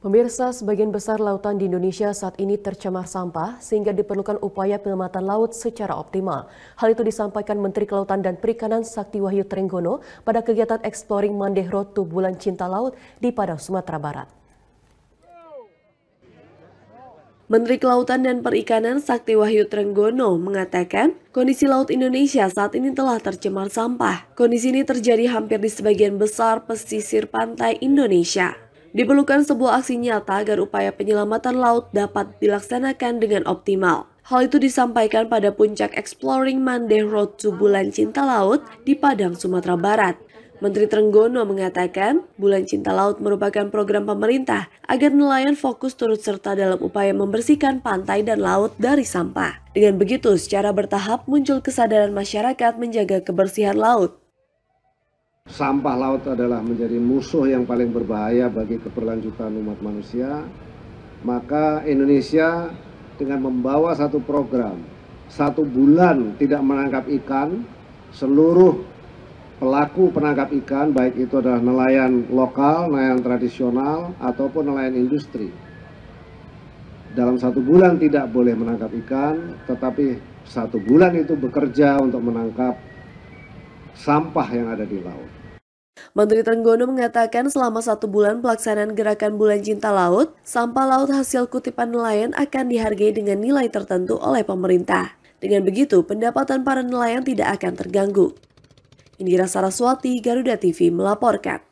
Pemirsa, sebagian besar lautan di Indonesia saat ini tercemar sampah sehingga diperlukan upaya penyelamatan laut secara optimal. Hal itu disampaikan Menteri Kelautan dan Perikanan Sakti Wahyu Trenggono pada kegiatan Exploring Mandeh Road Bulan Cinta Laut di Padang, Sumatera Barat. Menteri Kelautan dan Perikanan Sakti Wahyu Trenggono mengatakan, kondisi laut Indonesia saat ini telah tercemar sampah. Kondisi ini terjadi hampir di sebagian besar pesisir pantai Indonesia. Diperlukan sebuah aksi nyata agar upaya penyelamatan laut dapat dilaksanakan dengan optimal. Hal itu disampaikan pada puncak Exploring Monday Road to Bulan Cinta Laut di Padang, Sumatera Barat. Menteri Trenggono mengatakan, Bulan Cinta Laut merupakan program pemerintah agar nelayan fokus turut serta dalam upaya membersihkan pantai dan laut dari sampah. Dengan begitu, secara bertahap muncul kesadaran masyarakat menjaga kebersihan laut sampah laut adalah menjadi musuh yang paling berbahaya bagi keberlanjutan umat manusia, maka Indonesia dengan membawa satu program, satu bulan tidak menangkap ikan, seluruh pelaku penangkap ikan, baik itu adalah nelayan lokal, nelayan tradisional, ataupun nelayan industri. Dalam satu bulan tidak boleh menangkap ikan, tetapi satu bulan itu bekerja untuk menangkap sampah yang ada di laut. Menteri Trenggono mengatakan selama satu bulan pelaksanaan gerakan Bulan Cinta Laut, sampah laut hasil kutipan nelayan akan dihargai dengan nilai tertentu oleh pemerintah. Dengan begitu, pendapatan para nelayan tidak akan terganggu. Indira Saraswati, Garuda TV melaporkan.